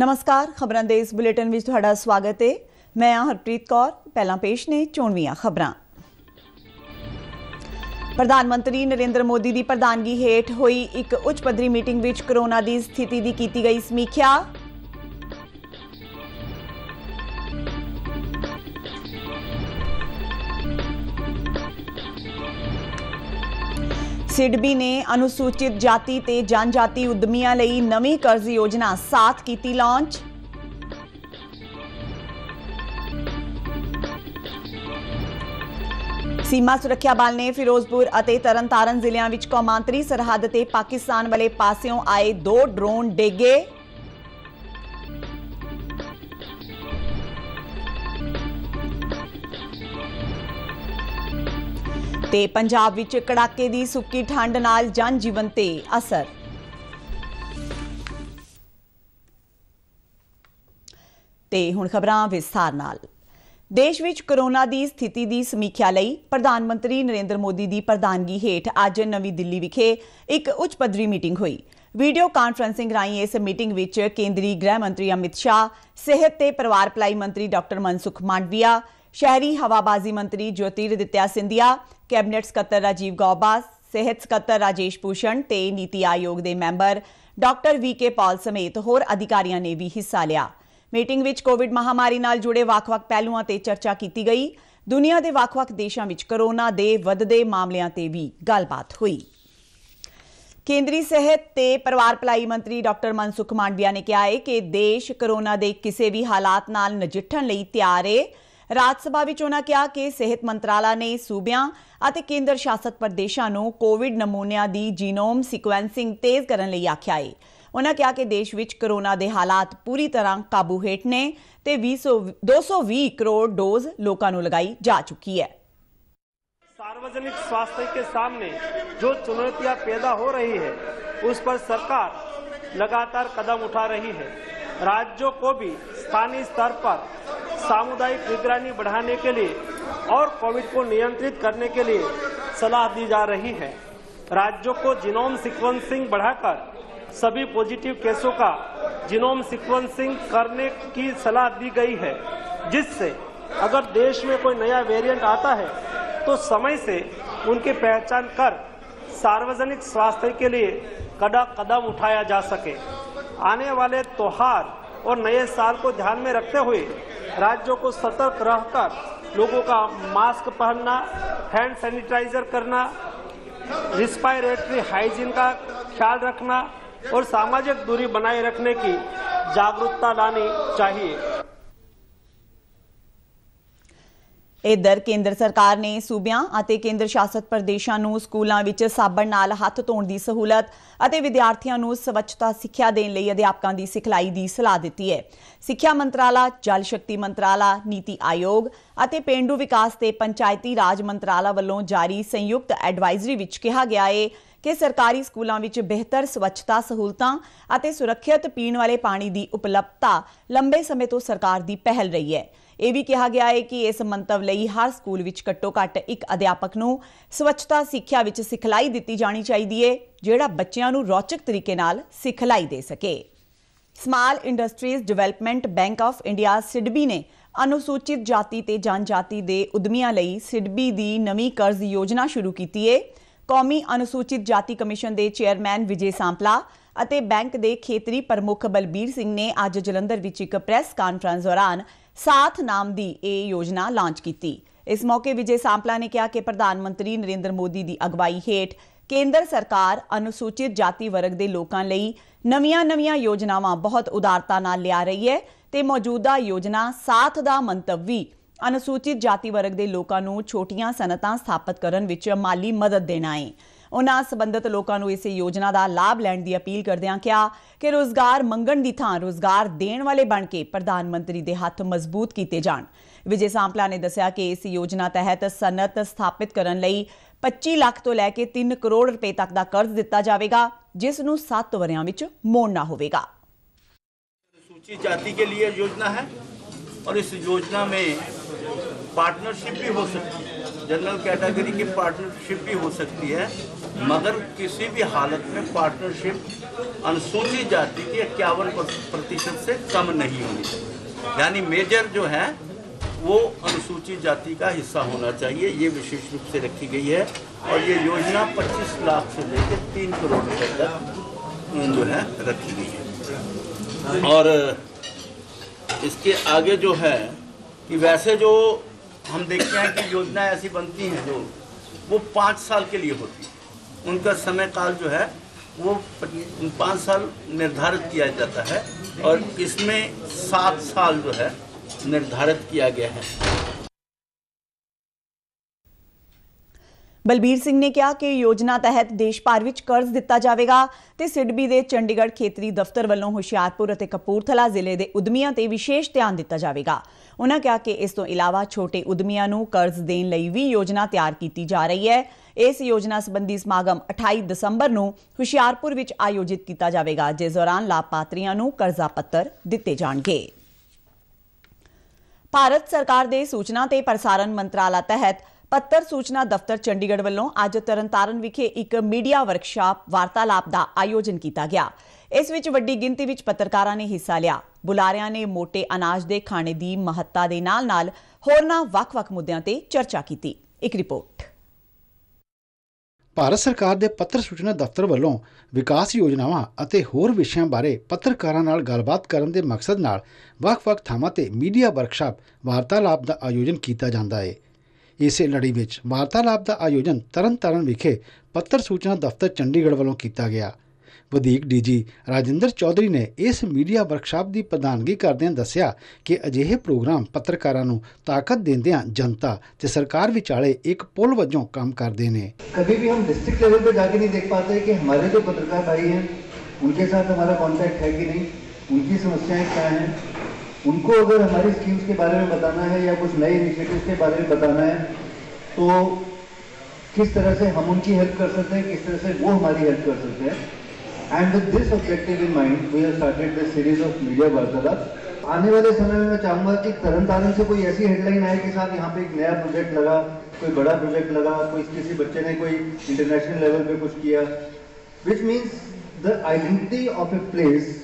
ਨਮਸਕਾਰ ਖਬਰਾਂ ਦੇ ਇਸ ਬੁਲੇਟਿਨ ਵਿੱਚ ਤੁਹਾਡਾ ਸਵਾਗਤ ਹੈ ਮੈਂ ਆ ਹਰਪ੍ਰੀਤ ਕੌਰ ਪਹਿਲਾਂ ਪੇਸ਼ ਨੇ ਚੋਣਵੀਆਂ ਖਬਰਾਂ ਪ੍ਰਧਾਨ ਮੰਤਰੀ ਨਰਿੰਦਰ ਮੋਦੀ ਦੀ ਪ੍ਰਧਾਨਗੀ ਹੇਠ ਹੋਈ ਇੱਕ ਉੱਚ ਪੱਧਰੀ ਮੀਟਿੰਗ ਵਿੱਚ ਕਰੋਨਾ ਦੀ ਸਥਿਤੀ ਦੀ ਕੀਤੀ ਗਈ ਸਮੀਖਿਆ ਸਿਡਬੀ ਨੇ ਅਨੁਸੂਚਿਤ ਜਾਤੀ ਤੇ ਜਨਜਾਤੀ ਉਦਮੀਆਂ ਲਈ ਨਵੀਂ ਕਰਜ਼ ਯੋਜਨਾ ਸਾਥ ਕੀਤੀ ਲਾਂਚ ਸੀਮਾ ਸੁਰੱਖਿਆ ਬਲ ਨੇ ਫਿਰੋਜ਼ਪੁਰ ਅਤੇ ਤਰਨਤਾਰਨ ਜ਼ਿਲ੍ਹਿਆਂ ਵਿੱਚ ਕੌਮਾਂਤਰੀ ਸਰਹੱਦ ਤੇ ਪਾਕਿਸਤਾਨ ਵਾਲੇ ਪਾਸਿਓਂ ਆਏ ਦੋ ਡਰੋਨ ਡੇਗੇ ਤੇ ਪੰਜਾਬ ਵਿੱਚ ਕੜਾਕੇ ਦੀ ਸੁੱਕੀ ਠੰਡ ਨਾਲ ਜਨ ਜੀਵਨ ਤੇ ਅਸਰ ਤੇ ਹੁਣ ਖਬਰਾਂ ਵਿਸਥਾਰ ਨਾਲ ਦੇਸ਼ ਵਿੱਚ ਕਰੋਨਾ ਦੀ ਸਥਿਤੀ ਦੀ ਸਮੀਖਿਆ ਲਈ ਪ੍ਰਧਾਨ ਮੰਤਰੀ ਨਰਿੰਦਰ ਮੋਦੀ ਦੀ ਪ੍ਰਧਾਨਗੀ ਹੇਠ ਅੱਜ ਨਵੀਂ ਦਿੱਲੀ ਵਿਖੇ ਇੱਕ ਉੱਚ ਪੱਧਰੀ ਮੀਟਿੰਗ ਹੋਈ ਵੀਡੀਓ ਕਾਨਫਰੈਂਸਿੰਗ ਰਾਹੀਂ ਇਸ ਮੀਟਿੰਗ ਵਿੱਚ ਕੇਂਦਰੀ ਗ੍ਰਹਿ ਮੰਤਰੀ ਅਮਿਤ ਸ਼ਾਹ ਸਿਹਤ ਤੇ ਪਰਿਵਾਰ ਭਲਾਈ ਮੰਤਰੀ ਡਾਕਟਰ ਮਨਸੁਖ ਮਾਂਡਵੀਆ ਸ਼ਹਿਰੀ ਹਵਾਬਾਜ਼ੀ ਮੰਤਰੀ ਜੋਤੀਰ ਦਿੱਤਿਆ ਸਿੰਧਿਆ ਕੈਬਨਿਟ ਸਕੱਤਰ ਰਾਜੀਵ ਗੌਬਾ ਸਿਹਤ ਸਕੱਤਰ ਰਾਜੇਸ਼ ਪੂਸ਼ਣ ਤੇ ਨੀਤੀ ਆਯੋਗ ਦੇ ਮੈਂਬਰ ਡਾਕਟਰ ਵੀਕੇ ਪਾਲ ਸਮੇਤ ਹੋਰ ਅਧਿਕਾਰੀਆਂ ਨੇ ਵੀ ਹਿੱਸਾ ਲਿਆ ਮੀਟਿੰਗ ਵਿੱਚ ਕੋਵਿਡ ਮਹਾਮਾਰੀ ਨਾਲ ਜੁੜੇ ਵੱਖ-ਵੱਖ ਪਹਿਲੂਆਂ ਤੇ ਚਰਚਾ ਕੀਤੀ ਗਈ ਦੁਨੀਆ ਦੇ ਵੱਖ-ਵੱਖ ਦੇਸ਼ਾਂ ਵਿੱਚ ਕਰੋਨਾ ਦੇ ਵੱਧਦੇ ਮਾਮਲਿਆਂ ਤੇ ਵੀ ਗੱਲਬਾਤ ਹੋਈ ਕੇਂਦਰੀ ਸਿਹਤ ਤੇ ਪਰਿਵਾਰ ਭਲਾਈ ਮੰਤਰੀ ਡਾਕਟਰ ਮਨਸੁਖ ਮਾਂਡਵੀਆ ਨੇ ਕਿਹਾ ਹੈ ਕਿ ਦੇਸ਼ ਕਰੋਨਾ ਦੇ ਕਿਸੇ ਵੀ ਹਾਲਾਤ ਨਾਲ ਨਜਿੱਠਣ ਲਈ ਤਿਆਰ ਹੈ ਰਾਜ ਸਭਾ ਵਿੱਚ ਉਹਨਾਂ ਕਿਹਾ ਕਿ ਸਿਹਤ ਮੰਤਰਾਲਾ ਨੇ ਸੂਬਿਆਂ ਅਤੇ ਕੇਂਦਰ ਸ਼ਾਸਤ ਪ੍ਰਦੇਸ਼ਾਂ ਨੂੰ ਕੋਵਿਡ ਨਮੂਨਿਆਂ ਦੀ ਜੀਨੋਮ ਸੀਕੁਐਂਸਿੰਗ ਤੇਜ਼ ਕਰਨ ਲਈ ਆਖਿਆ ਹੈ ਉਹਨਾਂ ਕਿਹਾ ਕਿ ਦੇਸ਼ ਵਿੱਚ ਕਰੋਨਾ ਦੇ ਹਾਲਾਤ ਪੂਰੀ ਤਰ੍ਹਾਂ ਕਾਬੂ ਹੇਠ ਨੇ ਤੇ 220 ਕਰੋੜ ਡੋਜ਼ ਲੋਕਾਂ ਨੂੰ ਲਗਾਈ ਜਾ ਚੁੱਕੀ ਹੈ सार्वजनिक स्वास्थ्य के सामने जो चुनौतियां पैदा हो रही है उस पर सरकार लगातार कदम उठा रही है राज्यों को भी स्थानीय स्तर पर सामुदायिक निगरानी बढ़ाने के लिए और कोविड को नियंत्रित करने के लिए सलाह दी जा रही है राज्यों को जिनोम सिक्वेंसिंग बढ़ाकर सभी पॉजिटिव केसों का जिनोम सिक्वेंसिंग करने की सलाह दी गई है जिससे अगर देश में कोई नया वेरिएंट आता है तो समय से उनकी पहचान कर सार्वजनिक स्वास्थ्य के लिए कड़ा कदम उठाया जा सके आने वाले त्योहार और नए साल को ध्यान में रखते हुए राज्यों को सतर्क रहकर लोगों का मास्क पहनना हैंड सैनिटाइजर करना रिस्पायरेटरी हाइजीन का ख्याल रखना और सामाजिक दूरी बनाए रखने की जागरूकता लानी चाहिए ਇਧਰ ਕੇਂਦਰ ਸਰਕਾਰ ਨੇ ਸੂਬਿਆਂ ਅਤੇ ਕੇਂਦਰ ਸ਼ਾਸਤ ਪ੍ਰਦੇਸ਼ਾਂ ਨੂੰ ਸਕੂਲਾਂ ਵਿੱਚ ਸਾਬਣ ਨਾਲ ਹੱਥ ਧੋਣ ਦੀ ਸਹੂਲਤ ਅਤੇ ਵਿਦਿਆਰਥੀਆਂ ਨੂੰ ਸਵੱਛਤਾ ਸਿੱਖਿਆ ਦੇਣ ਲਈ ਅਧਿਆਪਕਾਂ ਦੀ ਸਿਖਲਾਈ ਦੀ ਸਲਾਹ ਦਿੱਤੀ ਹੈ। ਸਿੱਖਿਆ ਮੰਤਰਾਲਾ, ਜਲ ਸ਼ਕਤੀ ਮੰਤਰਾਲਾ, ਨੀਤੀ ਆਯੋਗ ਅਤੇ ਪਿੰਡੂ ਵਿਕਾਸ ਤੇ ਪੰਚਾਇਤੀ ਰਾਜ ਮੰਤਰਾਲਾ ਵੱਲੋਂ ਜਾਰੀ ਸੰਯੁਕਤ ਐਡਵਾਈਜ਼ਰੀ ਵਿੱਚ ਕਿਹਾ ਗਿਆ ਹੈ ਕਿ ਸਰਕਾਰੀ ਸਕੂਲਾਂ ਵਿੱਚ ਬਿਹਤਰ ਸਵੱਛਤਾ ਸਹੂਲਤਾਂ ਅਤੇ ਸੁਰੱਖਿਅਤ ਪੀਣ ਵਾਲੇ ਪਾਣੀ ਦੀ ਉਪਲਬਧਤਾ ਲੰਬੇ ਸਮੇਂ ਤੋਂ ਸਰਕਾਰ ਦੀ ਪਹਿਲ ਰਹੀ ਹੈ। ਇਹ ਵੀ ਕਿਹਾ ਗਿਆ ਹੈ ਕਿ ਇਸ ਮੰਤਵ ਲਈ ਹਰ ਸਕੂਲ ਵਿੱਚ ਘੱਟੋ ਘੱਟ ਇੱਕ ਅਧਿਆਪਕ ਨੂੰ ਸਵੱਛਤਾ ਸਿੱਖਿਆ ਵਿੱਚ ਸਿਖਲਾਈ ਦਿੱਤੀ ਜਾਣੀ ਚਾਹੀਦੀ ਹੈ ਜਿਹੜਾ ਬੱਚਿਆਂ ਨੂੰ ਰੌਚਕ ਤਰੀਕੇ ਨਾਲ ਸਿਖਲਾਈ ਦੇ ਸਕੇ small industries development bank of India SIDBI ਨੇ ਅਨੁਸੂਚਿਤ ਜਾਤੀ ਤੇ ਜਨਜਾਤੀ ਦੇ ਉਦਮੀਆਂ ਲਈ ਸਿਡਬੀ ਦੀ ਨਵੀਂ ਕਰਜ਼ ਯੋਜਨਾ ਸ਼ੁਰੂ ਕੀਤੀ ਹੈ ਕੌਮੀ ਅਨੁਸੂਚਿਤ ਜਾਤੀ ਕਮਿਸ਼ਨ ਦੇ ਚੇਅਰਮੈਨ ਵਿਜੇ ਸਾਂਪਲਾ ਅਤੇ ਬੈਂਕ ਦੇ ਖੇਤਰੀ ਪ੍ਰਮੁੱਖ ਬਲਬੀਰ ਸਿੰਘ ਨੇ ਅੱਜ ਜਲੰਧਰ ਵਿੱਚ ਇੱਕ ਪ੍ਰੈਸ ਕਾਨਫਰੰਸ ਦੌਰਾਨ ਸਾਥ ਨਾਮ ਦੀ ਇਹ ਯੋਜਨਾ ਲਾਂਚ ਕੀਤੀ ਇਸ ਮੌਕੇ ਵਿਜੇ ਸਾਂਪਲਾ ਨੇ ਕਿਹਾ ਕਿ ਪ੍ਰਧਾਨ ਮੰਤਰੀ ਨਰਿੰਦਰ ਮੋਦੀ ਦੀ ਅਗਵਾਈ ਹੇਠ ਕੇਂਦਰ ਸਰਕਾਰ ਅਨੁਸੂਚਿਤ ਜਾਤੀ ਵਰਗ ਦੇ ਲੋਕਾਂ ਲਈ ਨਵੀਆਂ-ਨਵੀਆਂ ਯੋਜਨਾਵਾਂ ਬਹੁਤ ਉਦਾਰਤਾ ਨਾਲ ਲਿਆ ਰਹੀ ਹੈ ਤੇ ਮੌਜੂਦਾ ਯੋਜਨਾ ਸਾਥ ਦਾ ਮੰਤਵ ਵੀ ਅਨੁਸੂਚਿਤ ਜਾਤੀ ਵਰਗ ਦੇ ਲੋਕਾਂ ਨੂੰ ਛੋਟੀਆਂ ਸਨਤਾਂ ਸਥਾਪਿਤ ਕਰਨ ਵਿੱਚ ਮਾਲੀ ਮਦਦ ਦੇਣਾ ਹੈ ਉਹਨਾਂ ਸਬੰਧਤ ਲੋਕਾਂ ਨੂੰ ਇਸ ਯੋਜਨਾ ਦਾ ਲਾਭ ਲੈਣ ਦੀ ਅਪੀਲ ਕਰਦਿਆਂ ਕਿਹਾ ਕਿ ਰੋਜ਼ਗਾਰ ਮੰਗਣ ਦੀ ਥਾਂ ਰੋਜ਼ਗਾਰ ਦੇਣ ਵਾਲੇ ਬਣ ਕੇ ਪ੍ਰਧਾਨ ਮੰਤਰੀ ਦੇ ਹੱਥ ਮਜ਼ਬੂਤ ਕੀਤੇ ਜਾਣ ਵਿਜੇ ਸਾਂਪਲਾ ਨੇ ਦੱਸਿਆ ਕਿ ਇਸ ਯੋਜਨਾ ਤਹਿਤ ਸਨਤ ਸਥਾਪਿਤ ਕਰਨ ਲਈ 25 ਲੱਖ ਤੋਂ ਲੈ ਕੇ 3 ਕਰੋੜ ਰੁਪਏ ਤੱਕ ਦਾ ਕਰਜ਼ ਦਿੱਤਾ ਜਾਵੇਗਾ ਜਿਸ ਨੂੰ 7 ਵਰਿਆਂ ਵਿੱਚ ਮੋੜਨਾ ਹੋਵੇਗਾ ਸੂਚੀ ਜਾਤੀ के ਲਈ ਯੋਜਨਾ ਹੈ ਔਰ ਇਸ ਯੋਜਨਾ ਮੇ ਪਾਰਟਨਰਸ਼ਿਪ ਵੀ ਹੋ ਸਕਦੀ ਹੈ ਜਨਰਲ ਕੈਟਾਗਰੀ ਕੀ ਪਾਰਟਨਰਸ਼ਿਪ ਵੀ ਹੋ ਸਕਦੀ ਹੈ मगर किसी भी हालत में पार्टनरशिप अनुसूचित जाति के इक्यावन प्रतिशत से कम नहीं होनी चाहिए यानी मेजर जो है वो अनुसूचित जाति का हिस्सा होना चाहिए ये विशेष रूप से रखी गई है और ये योजना 25 लाख से लेकर तीन करोड़ रुपये तक जो है रखी गई है और इसके आगे जो है कि वैसे जो हम देखते हैं कि योजनाएं ऐसी बनती हैं जो वो पाँच साल के लिए होती हैं उनका समय काल जो है वो पाँच साल निर्धारित किया जाता है और इसमें सात साल जो है निर्धारित किया गया है ਬਲਬੀਰ ਸਿੰਘ ਨੇ ਕਿਹਾ ਕਿ ਯੋਜਨਾ ਤਹਿਤ ਦੇਸ਼ ਭਰ ਵਿੱਚ ਕਰਜ਼ ਦਿੱਤਾ ਜਾਵੇਗਾ ਤੇ ਸਿਡਬੀ ਦੇ ਚੰਡੀਗੜ੍ਹ ਖੇਤਰੀ ਦਫ਼ਤਰ ਵੱਲੋਂ ਹੁਸ਼ਿਆਰਪੁਰ ਅਤੇ ਕਪੂਰਥਲਾ ਜ਼ਿਲ੍ਹੇ ਦੇ ਉਦਮੀਆਂ ਤੇ ਵਿਸ਼ੇਸ਼ ਧਿਆਨ ਦਿੱਤਾ ਜਾਵੇਗਾ ਉਹਨਾਂ ਕਿਹਾ ਕਿ ਇਸ ਤੋਂ ਇਲਾਵਾ ਛੋਟੇ ਉਦਮੀਆਂ ਨੂੰ ਕਰਜ਼ ਦੇਣ ਲਈ ਵੀ ਯੋਜਨਾ ਤਿਆਰ ਕੀਤੀ ਜਾ ਰਹੀ ਹੈ ਇਸ ਯੋਜਨਾ ਸੰਬੰਧੀ ਸਮਾਗਮ 28 ਦਸੰਬਰ ਨੂੰ ਹੁਸ਼ਿਆਰਪੁਰ ਵਿੱਚ ਆਯੋਜਿਤ ਕੀਤਾ ਜਾਵੇਗਾ ਜਿਸ ਦੌਰਾਨ ਲਾਭਪਾਤਰੀਆਂ ਨੂੰ ਕਰਜ਼ਾ ਪੱਤਰ ਦਿੱਤੇ ਜਾਣਗੇ ਭਾਰਤ ਸਰਕਾਰ ਦੇ ਸੂਚਨਾ ਤੇ ਪ੍ਰਸਾਰਣ ਮੰਤਰਾਲਾ ਤਹਿਤ ਪੱਤਰ ਸੂਚਨਾ ਦਫ਼ਤਰ ਚੰਡੀਗੜ੍ਹ ਵੱਲੋਂ ਅੱਜ ਤਰਨਤਾਰਨ ਵਿਖੇ ਇੱਕ ਮੀਡੀਆ ਵਰਕਸ਼ਾਪ ਵਾਰਤਾਲਾਪ ਦਾ ਆਯੋਜਨ ਕੀਤਾ ਗਿਆ ਇਸ ਵਿੱਚ ਵੱਡੀ ਗਿਣਤੀ ਵਿੱਚ ਪੱਤਰਕਾਰਾਂ ਨੇ ਹਿੱਸਾ ਲਿਆ ਬੁਲਾਰਿਆਂ ਨੇ ਮੋٹے ਅਨਾਜ ਦੇ ਖਾਣੇ ਦੀ ਮਹੱਤਤਾ ਦੇ ਨਾਲ-ਨਾਲ ਹੋਰਨਾਂ ਵੱਖ-ਵੱਖ ਮੁੱਦਿਆਂ ਤੇ ਚਰਚਾ ਕੀਤੀ ਇੱਕ ਰਿਪੋਰਟ ਭਾਰਤ ਸਰਕਾਰ ਦੇ ਪੱਤਰ ਸੂਚਨਾ ਦਫ਼ਤਰ ਵੱਲੋਂ ਵਿਕਾਸ ਯੋਜਨਾਵਾਂ ਅਤੇ ਹੋਰ ਵਿਸ਼ਿਆਂ ਬਾਰੇ ਪੱਤਰਕਾਰਾਂ ਨਾਲ ਗੱਲਬਾਤ ਕਰਨ ਦੇ ਮਕਸਦ ਨਾਲ ਵੱਖ-ਵੱਖ ਥਾਵਾਂ ਤੇ ਮੀਡੀਆ ਵਰਕਸ਼ਾਪ ਵਾਰਤਾਲਾਪ ਦਾ ਆਯੋਜਨ ਕੀਤਾ ਜਾਂਦਾ ਹੈ ਇਸੇ ਲੜੀ ਵਿੱਚ ਲਾਭ ਦਾ ਆਯੋਜਨ ਤਰਨਤਾਰਨ ਵਿਖੇ ਪੱਤਰ ਸੂਚਨਾ ਦਫ਼ਤਰ ਚੰਡੀਗੜ੍ਹ ਵੱਲੋਂ ਕੀਤਾ ਗਿਆ ਵਧੀਕ ਡੀਜੀ ਰਾਜਿੰਦਰ ਚੌਧਰੀ ਨੇ ਇਸ ਮੀਡੀਆ ਵਰਕਸ਼ਾਪ ਦੀ ਪ੍ਰਧਾਨਗੀ ਕਰਦਿਆਂ ਦੱਸਿਆ ਕਿ ਅਜਿਹੇ ਪ੍ਰੋਗਰਾਮ ਪੱਤਰਕਾਰਾਂ ਨੂੰ ਤਾਕਤ ਦਿੰਦਿਆਂ ਜਨਤਾ ਤੇ ਸਰਕਾਰ ਵਿਚਾਲੇ ਇੱਕ ਪੁਲ ਵਜੋਂ ਕੰਮ ਕਰਦੇ ਨੇ ਕਦੇ ਵੀ ਹਮ ਡਿਸਟ੍ਰਿਕਟ ਲੈਵਲ ਤੇ ਨਹੀਂ ਦੇਖ नहीं ਕਿ पाते कि ਪੱਤਰਕਾਰ जो ਹੈ ਉਹਨਾਂ हैं ਸਾਥ ਹਮਾਰਾ ਕੰਟੈਕਟ ਹੈ ਕਿ ਨਹੀਂ ਉਹਨਾਂ ਦੀ समस्याएं ਕੀ ਹੈ उनको अगर हमारी स्कीम्स के बारे में बताना है या कुछ नए इनिशिएटिव्स के बारे में बताना है तो किस तरह से हम उनकी हेल्प कर सकते हैं किस तरह से वो हमारी हेल्प कर सकते हैं and with this objective in mind we have started this series of media वार्तालाप आने वाले समय में मैं चाहूंगा कि तरन तारण से कोई ऐसी हेडलाइन आए कि साहब यहाँ पे एक नया प्रोजेक्ट लगा कोई बड़ा प्रोजेक्ट लगा कोई किसी बच्चे ने कोई इंटरनेशनल लेवल पे कुछ किया which means the identity of a place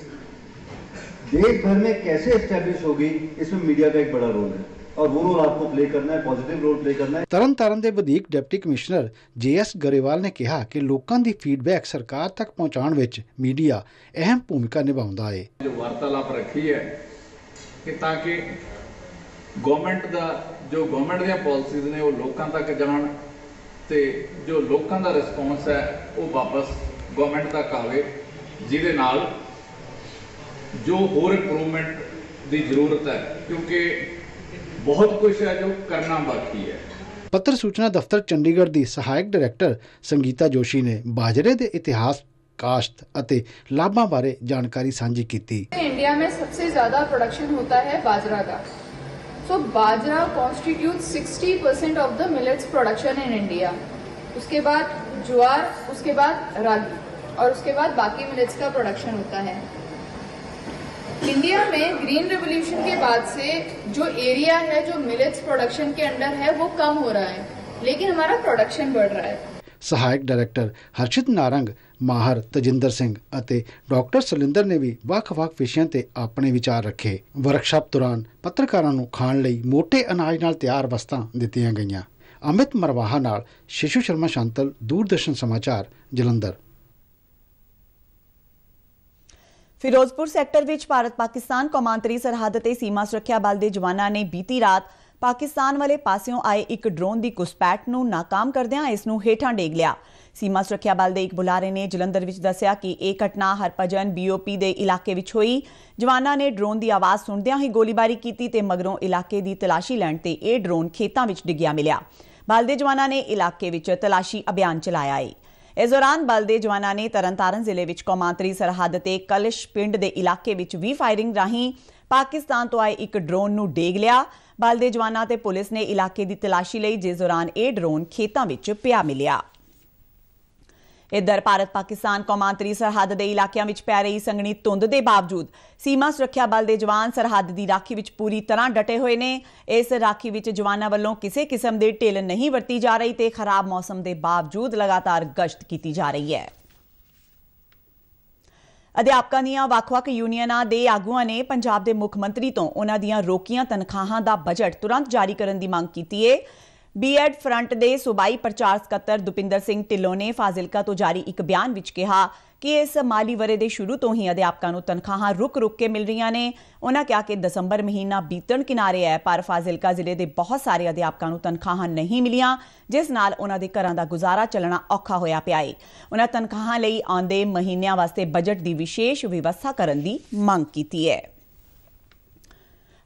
देश भर में कैसे स्टैब्लिश होगी इसमें मीडिया का एक बड़ा रोल है ਔਰ ਉਹ ਰੋਲ ਆਪਕੋ ਪਲੇ ਕਰਨਾ ਹੈ ਪੋਜ਼ਿਟਿਵ ਰੋਲ ਪਲੇ ਕਰਨਾ ਹੈ ਤਰਨਤਾਰਨ ਦੇ ਵਧੀਕ ਡਿਪਟੀ ਕਮਿਸ਼ਨਰ ਜੀਐਸ ਗਰੇਵਾਲ ਨੇ ਕਿਹਾ ਕਿ ਲੋਕਾਂ ਦੀ ਫੀਡਬੈਕ ਸਰਕਾਰ ਤੱਕ ਪਹੁੰਚਾਉਣ ਵਿੱਚ ਮੀਡੀਆ ਅਹਿਮ ਭੂਮਿਕਾ ਨਿਭਾਉਂਦਾ ਹੈ ਜੋ ਵਾਰਤਾਲਾਪ ਰੱਖੀ ਹੈ ਕਿ ਤਾਂ ਕਿ ਗਵਰਨਮੈਂਟ ਦਾ ਜੋ ਗਵਰਨਮੈਂਟ ਦੀਆਂ ਪਾਲਿਸੀਜ਼ ਨੇ ਉਹ ਲੋਕਾਂ ਤੱਕ ਜਾਣ ਤੇ ਜੋ ਲੋਕਾਂ ਦਾ ਰਿਸਪੌਂਸ ਹੈ ਉਹ ਵਾਪਸ ਗਵਰਨਮੈਂਟ ਤੱਕ ਆਵੇ ਜਿਹਦੇ ਨਾਲ ਜੋ ਹੋਰ ਇੰਪਰੂਵਮੈਂਟ ਦੀ ਜ਼ਰੂਰਤ ਹੈ ਕਿਉਂਕਿ ਬਹੁਤ ਕੁਝ ਹੈ ਜੋ ਕਰਨਾ ਬਾਕੀ ਹੈ ਪੱਤਰ ਸੂਚਨਾ ਦਫ਼ਤਰ ਚੰਡੀਗੜ੍ਹ ਦੀ ਸਹਾਇਕ ਡਾਇਰੈਕਟਰ ਸੰਗੀਤਾ ਜੋਸ਼ੀ ਨੇ ਬਾਜਰੇ ਦੇ ਇਤਿਹਾਸ काश्त ਅਤੇ ਲਾਭਾਂ ਬਾਰੇ ਜਾਣਕਾਰੀ ਸਾਂਝੀ ਕੀਤੀ इंडिया में सबसे ज्यादा प्रोडक्शन होता है बाजरा का so bajra constitute 60% of the millets production in India उसके बाद ज्वार उसके बाद रागी और उसके बाद बाकी मिलेट्स का प्रोडक्शन होता है इंडिया में ग्रीन रेवोल्यूशन के बाद से जो एरिया है जो मिलेट्स प्रोडक्शन के अंडर है वो कम हो रहा है लेकिन हमारा प्रोडक्शन बढ़ रहा है ਸਹਾਇਕ ਡਾਇਰੈਕਟਰ ਹਰਸ਼ਿਤ ਨਾਰੰਗ ਮਾਹਰ ਤਜਿੰਦਰ ਸਿੰਘ ਅਤੇ ਡਾਕਟਰ ਸਲਿੰਦਰ ਨੇ ਵੀ ਵੱਖ-ਵੱਖ ਵਿਸ਼ਿਆਂ ਤੇ ਆਪਣੇ ਵਿਚਾਰ ਰੱਖੇ ਵਰਕਸ਼ਾਪ ਦੌਰਾਨ ਪੱਤਰਕਾਰਾਂ ਨੂੰ ਖਾਣ ਲਈ ਮੋٹے ਅਨਾਜ ਨਾਲ ਤਿਆਰ ਵਸਤਾਂ ਦਿੱਤੀਆਂ ਗਈਆਂ ਅਮਿਤ ਮਰਵਾਹਾ ਨਾਲ ਸ਼ਿਸ਼ੂ ਸ਼ਰਮਾ ਸ਼ਾਂਤਲ ਦੂਰਦਰਸ਼ਨ ਸਮਾਚਾਰ ਜਲੰਧਰ ਫਿਰੋਜ਼ਪੁਰ ਸੈਕਟਰ ਵਿੱਚ ਭਾਰਤ-ਪਾਕਿਸਤਾਨ ਕੌਮਾਂਤਰੀ ਸਰਹੱਦ ਤੇ ਸੀਮਾ ਸੁਰੱਖਿਆ ਬਲ ਦੇ ਜਵਾਨਾਂ ਨੇ ਬੀਤੀ ਰਾਤ ਪਾਕਿਸਤਾਨ ਵਾਲੇ ਪਾਸਿਓਂ ਆਏ ਇੱਕ ਡਰੋਨ ਦੀ ਕੁਸਪੈਟ ਨੂੰ ناکਾਮ ਕਰਦਿਆਂ ਇਸ ਨੂੰ ਹੇਠਾਂ ਡੇਗ ਲਿਆ ਸੀਮਾ ਸੁਰੱਖਿਆ ਬਲ ਦੇ ਇੱਕ ਬੁਲਾਰੇ ਨੇ ਜਲੰਧਰ ਵਿੱਚ ਦੱਸਿਆ ਕਿ ਇਹ ਘਟਨਾ ਹਰਪਜਨ ਬੀਓਪੀ ਦੇ ਇਲਾਕੇ ਵਿੱਚ ਹੋਈ ਜਵਾਨਾਂ ਨੇ ਡਰੋਨ ਦੀ ਆਵਾਜ਼ ਸੁਣਦਿਆਂ ਹੀ ਗੋਲੀਬਾਰੀ ਕੀਤੀ ਤੇ ਮਗਰੋਂ ਇਲਾਕੇ ਦੀ ਤਲਾਸ਼ੀ ਲੈਣ ਤੇ ਇਹ ਡਰੋਨ ਖੇਤਾਂ ਵਿੱਚ ਡਿੱਗਿਆ ਮਿਲਿਆ ਬਲ ਦੇ ਜਵਾਨਾਂ ਨੇ ਇਲਾਕੇ ਵਿੱਚ ਤਲਾਸ਼ੀ ਅਭਿਆਨ ਚਲਾਇਆ ਹੈ ਇਸ ਦੌਰਾਨ ਬਲ ਦੇ ਜਵਾਨਾਂ ਨੇ ਤਰਨਤਾਰਨ ਜ਼ਿਲ੍ਹੇ ਵਿੱਚ ਕੌਮਾਂਤਰੀ ਸਰਹੱਦ ਤੇ ਕਲਿਸ਼ ਪਿੰਡ ਦੇ ਇਲਾਕੇ ਵਿੱਚ ਵੀ ਫਾਇਰਿੰਗ ਰਾਹੀਂ ਪਾਕਿਸਤਾਨ ਤੋਂ ਆਏ ਇੱਕ ਡਰੋਨ ਨੂੰ ਡੇਗ ਲਿਆ ਬਲ ਦੇ ਜਵਾਨਾਂ ਤੇ ਪੁਲਿਸ ਨੇ ਇਲਾਕੇ ਦੀ ਤਲਾਸ਼ੀ ਲਈ ਜਿਸ ਦੌਰਾਨ ਇਹ ਡਰੋਨ ਖੇਤਾਂ ਵਿੱਚ ਪਿਆ ਮਿਲਿਆ ਇਧਰ ਭਾਰਤ ਪਾਕਿਸਤਾਨ ਕੌਮਾਂਤਰੀ ਸਰਹੱਦ ਦੇ ਇਲਾਕਿਆਂ ਵਿੱਚ ਪੈ ਰਹੀ ਸੰਗਣੀ ਧੁੰਦ ਦੇ ਬਾਵਜੂਦ ਸੀਮਾ ਸੁਰੱਖਿਆ ਬਲ ਦੇ ਜਵਾਨ ਸਰਹੱਦ ਦੀ ਰਾਖੀ ਵਿੱਚ ਪੂਰੀ ਤਰ੍ਹਾਂ ਡਟੇ ਹੋਏ ਨੇ ਇਸ ਰਾਖੀ ਵਿੱਚ ਜਵਾਨਾਂ ਵੱਲੋਂ ਕਿਸੇ ਕਿਸਮ ਦੇ ਢਿੱਲ ਨਹੀਂ ਵਰਤੀ ਜਾ ਰਹੀ ਤੇ ਖਰਾਬ ਮੌਸਮ ਦੇ ਬਾਵਜੂਦ ਲਗਾਤਾਰ ਗਸ਼ਤ ਕੀਤੀ ਜਾ ਰਹੀ ਹੈ ਅਧਿਆਪਕਾਂ ਦੀਆਂ ਵੱਖ-ਵੱਖ ਯੂਨੀਅਨਾਂ ਦੇ ਆਗੂਆਂ ਨੇ ਪੰਜਾਬ ਦੇ ਮੁੱਖ ਮੰਤਰੀ ਤੋਂ ਉਹਨਾਂ ਦੀਆਂ ਰੋਕੀਆਂ ਤਨਖਾਹਾਂ ਦਾ ਬਜਟ ਤੁਰੰਤ ਜਾਰੀ ਕਰਨ ਦੀ ਮੰਗ ਕੀਤੀ ਹੈ ਬੀਐਡ ਫਰੰਟ ਦੇ ਸੂਬਾਈ ਪ੍ਰਚਾਰ ਸਕੱਤਰ ਦੁਪਿੰਦਰ ਸਿੰਘ ਢਿੱਲੋਂ ਨੇ ਫਾਜ਼ਿਲਕਾ ਤੋਂ ਜਾਰੀ ਇੱਕ ਬਿਆਨ ਵਿੱਚ ਕਿਹਾ ਕਿ ਇਸ ਮਾਲੀ ਵਰੇ ਦੇ ਸ਼ੁਰੂ ਤੋਂ ਹੀ ਅਧਿਆਪਕਾਂ ਨੂੰ ਤਨਖਾਹਾਂ ਰੁਕ-ਰੁਕ ਕੇ ਮਿਲ ਰਹੀਆਂ ਨੇ ਉਹਨਾਂ ਕਿਹਾ ਕਿ ਦਸੰਬਰ ਮਹੀਨਾ ਬੀਤਣ ਕਿਨਾਰੇ ਹੈ ਪਰ ਫਾਜ਼ਿਲਕਾ ਜ਼ਿਲ੍ਹੇ ਦੇ ਬਹੁਤ ਸਾਰੇ ਅਧਿਆਪਕਾਂ ਨੂੰ ਤਨਖਾਹਾਂ ਨਹੀਂ ਮਿਲੀਆਂ ਜਿਸ ਨਾਲ ਉਹਨਾਂ ਦੇ ਘਰਾਂ ਦਾ ਗੁਜ਼ਾਰਾ ਚੱਲਣਾ ਔਖਾ ਹੋਇਆ ਪਿਆ ਹੈ ਉਹਨਾਂ ਤਨਖਾਹਾਂ ਲਈ ਆਉਂਦੇ ਮਹੀਨਿਆਂ ਵਾਸਤੇ ਬਜਟ ਦੀ ਵਿਸ਼ੇਸ਼ ਵਿਵਸਥਾ ਕਰਨ ਦੀ ਮੰਗ ਕੀਤੀ ਹੈ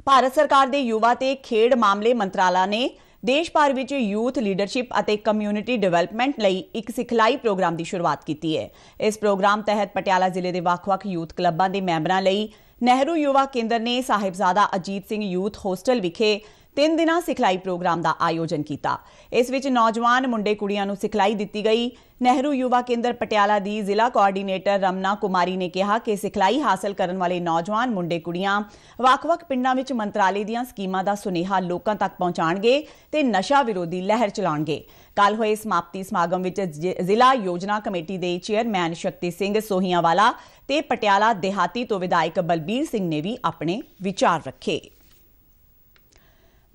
ਭਾਰਤ ਸਰਕਾਰ ਦੇ ਯੁਵਾ ਤੇ ਖੇਡ ਮਾਮਲੇ ਮੰਤਰਾਲਾ ਨੇ ਦੇਸ਼ ਭਰ ਵਿੱਚ ਯੂਥ ਲੀਡਰਸ਼ਿਪ ਅਤੇ ਕਮਿਊਨਿਟੀ ਡਿਵੈਲਪਮੈਂਟ ਲਈ ਇੱਕ ਸਿਖਲਾਈ ਪ੍ਰੋਗਰਾਮ ਦੀ ਸ਼ੁਰੂਆਤ ਕੀਤੀ ਹੈ ਇਸ ਪ੍ਰੋਗਰਾਮ ਤਹਿਤ ਪਟਿਆਲਾ ਜ਼ਿਲ੍ਹੇ ਦੇ ਵੱਖ-ਵੱਖ ਯੂਥ ਕਲੱਬਾਂ ਦੇ ਮੈਂਬਰਾਂ ਲਈ ਨਹਿਰੂ ਯੁਵਾ ਕੇਂਦਰ ਨੇ ਸਾਹਿਬਜ਼ਾਦਾ ਅਜੀਤ ਸਿੰਘ ਯੂਥ ਹੋਸਟਲ ਵਿਖੇ ਤਿੰਨ ਦਿਨਾ ਸਿਖਲਾਈ ਪ੍ਰੋਗਰਾਮ ਦਾ ਆਯੋਜਨ ਕੀਤਾ ਇਸ ਵਿੱਚ ਨੌਜਵਾਨ ਮੁੰਡੇ ਕੁੜੀਆਂ ਨੂੰ ਸਿਖਲਾਈ ਦਿੱਤੀ ਗਈ ਨਹਿਰੂ ਯੁਵਾ ਕੇਂਦਰ ਪਟਿਆਲਾ ਦੀ ਜ਼ਿਲ੍ਹਾ ਕੋਆਰਡੀਨੇਟਰ ਰਮਨਾ ਕੁਮਾਰੀ ਨੇ ਕਿਹਾ ਕਿ ਸਿਖਲਾਈ ਹਾਸਲ ਕਰਨ ਵਾਲੇ ਨੌਜਵਾਨ ਮੁੰਡੇ ਕੁੜੀਆਂ ਵੱਖ-ਵੱਖ ਪਿੰਡਾਂ ਵਿੱਚ ਮੰਤਰਾਲੇ ਦੀਆਂ ਸਕੀਮਾਂ ਦਾ ਸੁਨੇਹਾ ਲੋਕਾਂ ਤੱਕ ਪਹੁੰਚਾਣਗੇ ਤੇ ਨਸ਼ਾ ਵਿਰੋਧੀ ਲਹਿਰ ਚਲਾਉਣਗੇ ਕੱਲ ਹੋਏ ਸਮਾਪਤੀ ਸਮਾਗਮ ਵਿੱਚ ਜ਼ਿਲ੍ਹਾ ਯੋਜਨਾ ਕਮੇਟੀ ਦੇ ਚੇਅਰਮੈਨ ਸ਼ਕਤੀ ਸਿੰਘ ਸੋਹੀਆਂਵਾਲਾ ਤੇ ਪਟਿਆਲਾ ਦਿਹਾਤੀ ਤੋਂ ਵਿਧਾਇਕ ਬਲਬੀਰ ਸਿੰਘ ਨੇ ਵੀ ਆਪਣੇ ਵਿਚਾਰ ਰੱਖੇ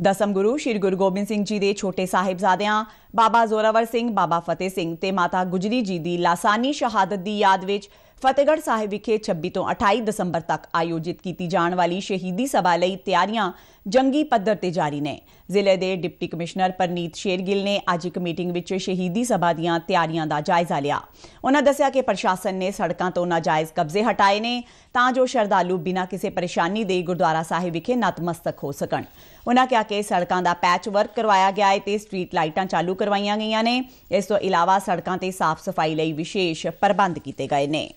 ਦਸਮ ਗੁਰੂ ਸ਼੍ਰੀ ਗੁਰੂ ਗੋਬਿੰਦ ਸਿੰਘ ਜੀ ਦੇ ਛੋਟੇ ਸਾਹਿਬਜ਼ਾਦਿਆਂ ਬਾਬਾ ਜ਼ੋਰਾਵਰ ਸਿੰਘ ਬਾਬਾ ਫਤਿਹ ਸਿੰਘ ਤੇ ਮਾਤਾ ਗੁਜਰੀ ਜੀ ਦੀ ਲਾਸਾਨੀ ਸ਼ਹਾਦਤ ਦੀ ਯਾਦ ਵਿੱਚ ਫਤਿਹਗੜ੍ਹ ਸਾਹਿਬ ਵਿਖੇ 26 ਤੋਂ 28 ਦਸੰਬਰ ਤੱਕ ਆਯੋਜਿਤ ਕੀਤੀ ਜਾਣ ਵਾਲੀ ਸ਼ਹੀਦੀ ਸਭਾ ਲਈ ਤਿਆਰੀਆਂ ਜੰਗੀ ਪੱਧਰ ਤੇ ਜਾਰੀ ਨੇ ਜ਼ਿਲ੍ਹੇ ਦੇ ਡਿਪਟੀ ਕਮਿਸ਼ਨਰ ਪਰਨੀਤ ਸ਼ੇਰਗਿੱਲ ਨੇ ਅੱਜ ਇੱਕ ਮੀਟਿੰਗ ਵਿੱਚ ਸ਼ਹੀਦੀ ਸਭਾ ਦੀਆਂ ਤਿਆਰੀਆਂ ਦਾ ਜਾਇਜ਼ਾ ਲਿਆ ਉਹਨਾਂ ਦੱਸਿਆ ਕਿ ਪ੍ਰਸ਼ਾਸਨ ਨੇ ਸੜਕਾਂ ਤੋਂ ਨਾਜਾਇਜ਼ ਕਬਜ਼ੇ ਹਟਾਏ ਨੇ ਤਾਂ ਜੋ ਸ਼ਰਧਾਲੂ ਬਿਨਾਂ ਕਿਸੇ ਪਰੇਸ਼ਾਨੀ ਦੇ ਗੁਰਦੁਆਰਾ ਸਾਹਿਬ ਵਿਖੇ ਨਤਮਸਤਕ ਹੋ ਸਕਣ ਉਹਨਾਂ ਕਿਹਾ ਕਿ ਸੜਕਾਂ ਦਾ ਪੈਚ ਵਰਕ ਕਰਵਾਇਆ ਗਿਆ ਹੈ ਤੇ ਸਟਰੀਟ ਲਾਈਟਾਂ ਚਾਲੂ ਕਰਵਾਈਆਂ ਗਈਆਂ ਨੇ ਇਸ ਤੋਂ ਇਲਾਵਾ ਸੜਕਾਂ ਤੇ ਸਾਫ਼ ਸਫਾਈ ਲਈ ਵਿਸ਼ੇਸ਼ ਪ੍ਰਬੰਧ ਕੀਤੇ ਗਏ ਨੇ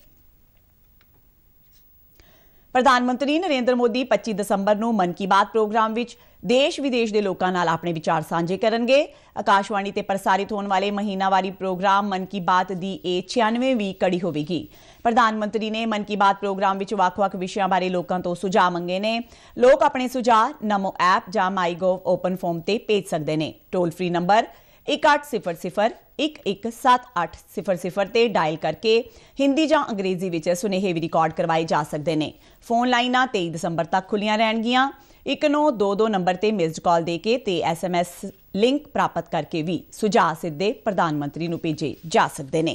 ਪ੍ਰਧਾਨ ਮੰਤਰੀ ਨਰਿੰਦਰ ਮੋਦੀ 25 ਦਸੰਬਰ ਨੂੰ ਮਨ ਕੀ ਬਾਤ ਪ੍ਰੋਗਰਾਮ ਵਿੱਚ ਦੇਸ਼ ਵਿਦੇਸ਼ ਦੇ ਲੋਕਾਂ ਨਾਲ ਆਪਣੇ ਵਿਚਾਰ ਸਾਂਝੇ ਕਰਨਗੇ ਆਕਾਸ਼ਵਾਣੀ ਤੇ ਪ੍ਰਸਾਰਿਤ ਹੋਣ ਵਾਲੇ ਮਹੀਨਾਵਾਰੀ ਪ੍ਰੋਗਰਾਮ ਮਨ ਕੀ ਬਾਤ ਦੀ ਇਹ 96ਵੀਂ ਕੜੀ ਹੋਵੇਗੀ ਪ੍ਰਧਾਨ ਮੰਤਰੀ ਨੇ ਮਨ ਕੀ ਬਾਤ ਪ੍ਰੋਗਰਾਮ ਵਿੱਚ ਵੱਖ-ਵੱਖ ਵਿਸ਼ਿਆਂ ਬਾਰੇ ਲੋਕਾਂ ਤੋਂ ਸੁਝਾਅ ਮੰਗੇ ਨੇ ਲੋਕ ਆਪਣੇ ਸੁਝਾਅ ਨਮੋ ਐਪ ਜਾਂ ਮਾਈਗੋਵ ਓਪਨ ਫੋਰਮ ਤੇ ਭੇਜ ਸਕਦੇ ਨੇ ਟੋਲ ਫ੍ਰੀ ਨੰਬਰ 1800 1800117800 ਤੇ ਡਾਇਲ ਕਰਕੇ ਹਿੰਦੀ ਜਾਂ ਅੰਗਰੇਜ਼ੀ ਵਿੱਚ ਸੁਨੇਹੇ ਵੀ ਰਿਕਾਰਡ ਕਰਵਾਏ ਜਾ ਸਕਦੇ ਨੇ ਫੋਨ ਲਾਈਨਾਂ 23 ਦਸੰਬਰ ਤੱਕ ਖੁੱਲੀਆਂ ਰਹਿਣਗੀਆਂ 1922 ਨੰਬਰ ਤੇ ਮਿਸਡ ਕਾਲ ਦੇ ਕੇ ਤੇ ਐਸਐਮਐਸ ਲਿੰਕ ਪ੍ਰਾਪਤ ਕਰਕੇ ਵੀ ਸੁਝਾਅ ਸਿੱਧੇ ਪ੍ਰਧਾਨ ਮੰਤਰੀ ਨੂੰ ਭੇਜੇ ਜਾ ਸਕਦੇ ਨੇ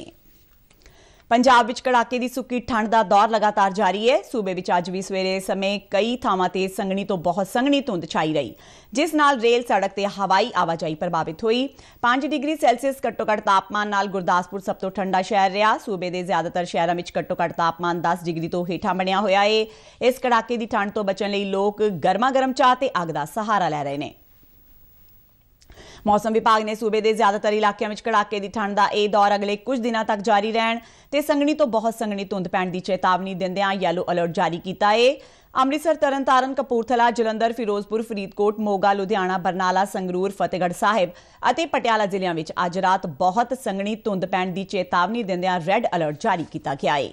ਪੰਜਾਬ ਵਿੱਚ ਕੜਾਕੇ ਦੀ ਸੁੱਕੀ ਠੰਡ ਦਾ ਦੌਰ ਲਗਾਤਾਰ ਜਾਰੀ ਹੈ ਸੂਬੇ ਵਿੱਚ ਅੱਜ ਵੀ ਸਵੇਰੇ ਸਮੇਂ ਕਈ ਥਾਵਾਂ ਤੇ ਸੰਘਣੀ ਤੋਂ ਬਹੁਤ ਸੰਘਣੀ ਧੁੰਦ ਛਾਈ ਰਹੀ ਜਿਸ ਨਾਲ ਰੇਲ ਸੜਕ ਤੇ ਹਵਾਈ ਆਵਾਜਾਈ ਪ੍ਰਭਾਵਿਤ ਹੋਈ 5 ਡਿਗਰੀ ਸੈਲਸੀਅਸ ਘੱਟੋ-ਘੱਟ ਤਾਪਮਾਨ ਨਾਲ ਗੁਰਦਾਸਪੁਰ ਸਭ ਤੋਂ ਠੰਡਾ ਸ਼ਹਿਰ ਰਿਹਾ ਸੂਬੇ ਦੇ ਜ਼ਿਆਦਾਤਰ ਸ਼ਹਿਰਾਂ ਵਿੱਚ ਘੱਟੋ-ਘੱਟ ਤਾਪਮਾਨ 10 ਡਿਗਰੀ ਤੋਂ ਹੇਠਾਂ ਬਣਿਆ ਹੋਇਆ ਏ ਇਸ ਕੜਾਕੇ ਦੀ ਠੰਡ ਤੋਂ ਬਚਣ ਲਈ ਲੋਕ ਗਰਮਾ-ਗਰਮ ਚਾਹ ਤੇ ਅੱਗ ਦਾ ਸਹਾਰਾ ਲੈ ਰਹੇ ਨੇ ਮੌਸਮ ਵਿਭਾਗ ਨੇ ਸੂਬੇ ਦੇ ਜ਼ਿਆਦਾਤਰ ਇਲਾਕਿਆਂ ਵਿੱਚ ਕੜਾਕੇ ਦੀ ਠੰਡ ਦਾ ਇਹ ਦੌਰ ਅਗਲੇ ਕੁਝ ਦਿਨਾਂ ਤੱਕ ਜਾਰੀ ਰਹਿਣ ਤੇ ਸੰਗਣੀ ਤੋਂ ਬਹੁਤ ਸੰਗਣੀ ਧੁੰਦ ਪੈਣ ਦੀ ਚੇਤਾਵਨੀ ਦਿੰਦਿਆਂ ਯੈਲੋ ਅਲਰਟ ਜਾਰੀ ਕੀਤਾ ਹੈ ਅੰਮ੍ਰਿਤਸਰ ਤਰਨਤਾਰਨ ਕਪੂਰਥਲਾ ਜਲੰਧਰ ਫਿਰੋਜ਼ਪੁਰ ਫਰੀਦਕੋਟ ਮੋਗਾ ਲੁਧਿਆਣਾ ਬਰਨਾਲਾ ਸੰਗਰੂਰ ਫਤਿਹਗੜ੍ਹ ਸਾਹਿਬ ਅਤੇ ਪਟਿਆਲਾ ਜ਼ਿਲ੍ਹਿਆਂ ਵਿੱਚ ਅੱਜ ਰਾਤ ਬਹੁਤ ਸੰਗਣੀ ਧੁੰਦ ਪੈਣ ਦੀ ਚੇਤਾਵਨੀ ਦਿੰਦਿਆਂ ਰੈੱਡ ਅਲਰਟ ਜਾਰੀ ਕੀਤਾ ਗਿਆ ਹੈ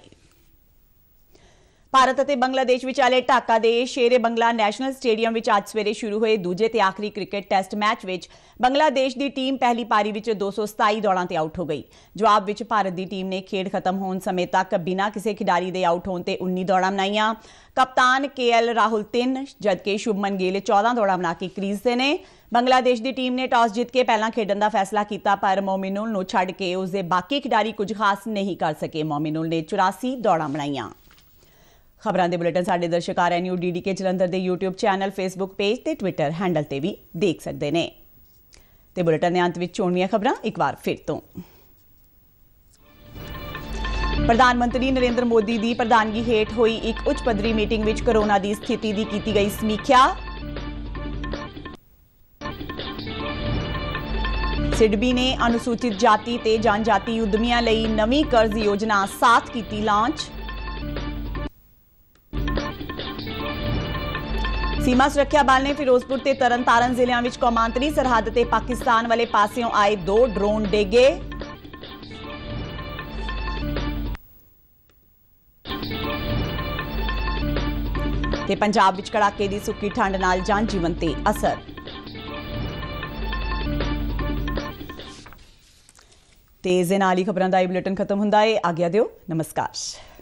ਭਾਰਤ ਅਤੇ ਬੰਗਲਾਦੇਸ਼ ਵਿਚਾਲੇ ਢਾਕਾ ਦੇ ਸ਼ੇਰੇ ਬੰਗਲਾ ਨੈਸ਼ਨਲ ਸਟੇਡੀਅਮ ਵਿੱਚ ਅੱਜ ਸਵੇਰੇ ਸ਼ੁਰੂ ਹੋਏ ਦੂਜੇ ਤੇ ਆਖਰੀ ਕ੍ਰਿਕਟ ਟੈਸਟ ਮੈਚ ਵਿੱਚ ਬੰਗਲਾਦੇਸ਼ ਦੀ ਟੀਮ ਪਹਿਲੀ ਪਾਰੀ ਵਿੱਚ 227 ਦੌੜਾਂ ਤੇ ਆਊਟ ਹੋ ਗਈ ਜਵਾਬ ਵਿੱਚ ਭਾਰਤ ਦੀ ਟੀਮ ਨੇ ਖੇਡ ਖਤਮ ਹੋਣ ਸਮੇਂ ਤੱਕ ਬਿਨਾਂ ਕਿਸੇ ਖਿਡਾਰੀ ਦੇ ਆਊਟ ਹੋਣ ਤੇ 19 ਦੌੜਾਂ ਬਣਾਈਆਂ ਕਪਤਾਨ ਕੇਐਲ ਰਾਹੁਲ 3 ਜਦਕਿ ਸ਼ੁਭਮਨ ਗਿੱਲ 14 ਦੌੜਾਂ ਬਣਾ ਕੇ ਕ੍ਰੀਜ਼ ਤੇ ਨੇ ਬੰਗਲਾਦੇਸ਼ ਦੀ ਟੀਮ ਨੇ ਟਾਸ ਜਿੱਤ ਕੇ ਪਹਿਲਾਂ ਖੇਡਣ ਦਾ ਫੈਸਲਾ ਕੀਤਾ ਪਰ ਮੋਮਿਨੁਲ ਨੂੰ ਛੱਡ ਕੇ ਉਸ ਦੇ ਬਾਕੀ ਖਿਡਾਰੀ ਕੁਝ ਖਾਸ ਨਹੀਂ ਕਰ ਸਕੇ ਮੋਮਿਨੁਲ ਨੇ 84 ਦੌੜਾਂ ਬਣਾਈਆਂ ਖਬਰਾਂ ਦੇ ਬੁਲੇਟਿਨ ਸਾਡੇ ਦਰਸ਼ਕ ਰਹੇ ਨੇ ਯੂਡੀਡੀ ਡੀਡੀਕੇ ਜਲੰਧਰ ਦੇ YouTube ਚੈਨਲ Facebook ਪੇਜ ਤੇ Twitter ਹੈਂਡਲ ਤੇ ਵੀ ਦੇਖ ਸਕਦੇ ਨੇ ਤੇ ਬੁਲੇਟਿਨ ਦੇ ਅੰਤ ਵਿੱਚ ਚੋਣਵੀਆਂ ਖਬਰਾਂ ਇੱਕ ਵਾਰ ਫਿਰ ਤੋਂ ਪ੍ਰਧਾਨ ਮੰਤਰੀ ਨਰਿੰਦਰ ਮੋਦੀ ਦੀ ਪ੍ਰਧਾਨਗੀ ਹੇਠ ਹੋਈ ਇੱਕ ਉੱਚ ਪੱਧਰੀ ਮੀਟਿੰਗ ਵਿੱਚ ਕੋਰੋਨਾ ਦੀ ਸਥਿਤੀ ਦੀ ਕੀਤੀ ਗਈ ਸਮੀਖਿਆ ਸਿਡਬੀ ਨੇ ਅਨੁਸੂਚਿਤ ਜਾਤੀ ਤੇ ਜਨਜਾਤੀ ਉਦਮੀਆਂ ਲਈ ਨਵੀਂ ਕਰਜ਼ ਯੋਜਨਾ ਸਾਥ ਕੀਤੀ ਲਾਂਚ ਸੀਮਾ ਸੁਰੱਖਿਆ ਬਲ ਨੇ ਫਿਰੋਜ਼ਪੁਰ ਤੇ ਤਰਨਤਾਰਨ ਜ਼ਿਲ੍ਹਿਆਂ ਵਿੱਚ ਕੌਮਾਂਤਰੀ ਸਰਹੱਦ ਤੇ ਪਾਕਿਸਤਾਨ ਵਾਲੇ ਪਾਸਿਓਂ ਆਏ ਦੋ ਡਰੋਨ ਡੇਗੇ ਤੇ ਪੰਜਾਬ ਵਿੱਚ ਕੜਾਕੇ ਦੀ ਸੁੱਕੀ ਠੰਡ ਨਾਲ ਜਨ ਜੀਵਨ ਤੇ ਅਸਰ ਤੇ ਜ਼ੇਨਾਲੀ ਖਬਰਾਂ ਦਾ ਇਹ ਬੁਲੇਟਿਨ ਖਤਮ ਹੁੰਦਾ ਹੈ ਆਗਿਆ ਦਿਓ ਨਮਸਕਾਰ